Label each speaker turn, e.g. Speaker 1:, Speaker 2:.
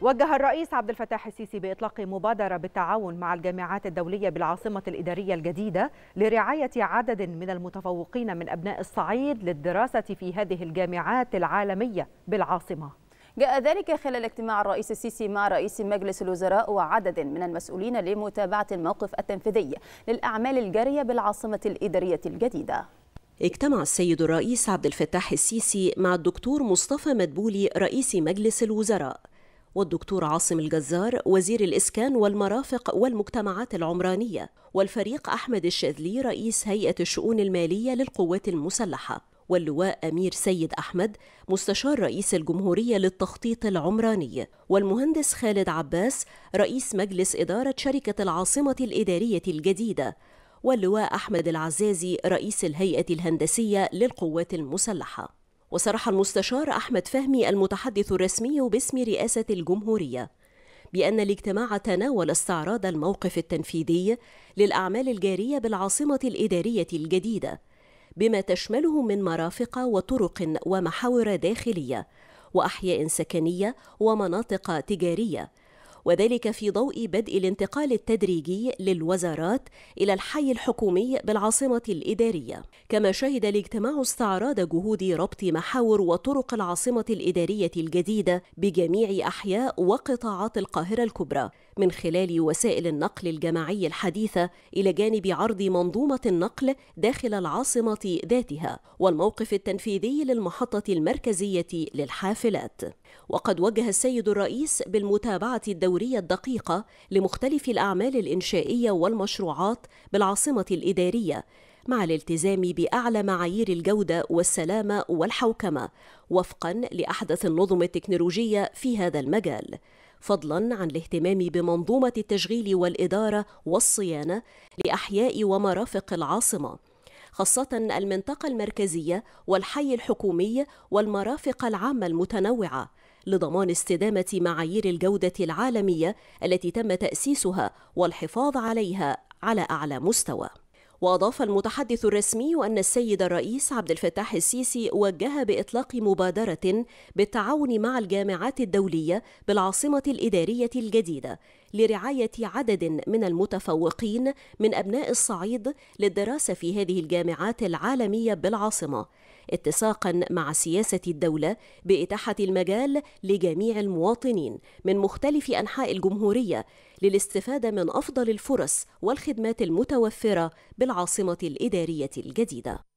Speaker 1: وجه الرئيس عبد الفتاح السيسي بإطلاق مبادرة بالتعاون مع الجامعات الدولية بالعاصمة الإدارية الجديدة لرعاية عدد من المتفوقين من أبناء الصعيد للدراسة في هذه الجامعات العالمية بالعاصمة جاء ذلك خلال اجتماع الرئيس السيسي مع رئيس مجلس الوزراء وعدد من المسؤولين لمتابعة الموقف التنفيذي للأعمال الجارية بالعاصمة الإدارية الجديدة اجتمع السيد الرئيس عبد الفتاح السيسي مع الدكتور مصطفى مدبولي رئيس مجلس الوزراء والدكتور عاصم الجزار وزير الإسكان والمرافق والمجتمعات العمرانية والفريق أحمد الشاذلي رئيس هيئة الشؤون المالية للقوات المسلحة واللواء أمير سيد أحمد مستشار رئيس الجمهورية للتخطيط العمراني والمهندس خالد عباس رئيس مجلس إدارة شركة العاصمة الإدارية الجديدة واللواء أحمد العزازي رئيس الهيئة الهندسية للقوات المسلحة وصرح المستشار أحمد فهمي المتحدث الرسمي باسم رئاسة الجمهورية بأن الاجتماع تناول استعراض الموقف التنفيذي للأعمال الجارية بالعاصمة الإدارية الجديدة بما تشمله من مرافق وطرق ومحاور داخلية وأحياء سكنية ومناطق تجارية وذلك في ضوء بدء الانتقال التدريجي للوزارات إلى الحي الحكومي بالعاصمة الإدارية كما شهد الاجتماع استعراض جهود ربط محاور وطرق العاصمة الإدارية الجديدة بجميع أحياء وقطاعات القاهرة الكبرى من خلال وسائل النقل الجماعي الحديثة إلى جانب عرض منظومة النقل داخل العاصمة ذاتها والموقف التنفيذي للمحطة المركزية للحافلات وقد وجه السيد الرئيس بالمتابعة الدولية الدستورية الدقيقة لمختلف الأعمال الإنشائية والمشروعات بالعاصمة الإدارية مع الالتزام باعلى معايير الجوده والسلامه والحوكمه وفقا لاحدث النظم التكنولوجيه في هذا المجال فضلا عن الاهتمام بمنظومه التشغيل والاداره والصيانه لاحياء ومرافق العاصمه خاصه المنطقه المركزيه والحي الحكومي والمرافق العامه المتنوعه لضمان استدامة معايير الجودة العالمية التي تم تأسيسها والحفاظ عليها على أعلى مستوى. وأضاف المتحدث الرسمي أن السيد الرئيس عبد الفتاح السيسي وجه بإطلاق مبادرة بالتعاون مع الجامعات الدولية بالعاصمة الإدارية الجديدة لرعاية عدد من المتفوقين من أبناء الصعيد للدراسة في هذه الجامعات العالمية بالعاصمة اتساقا مع سياسة الدولة بإتاحة المجال لجميع المواطنين من مختلف أنحاء الجمهورية للاستفادة من أفضل الفرص والخدمات المتوفرة بالعاصمة الإدارية الجديدة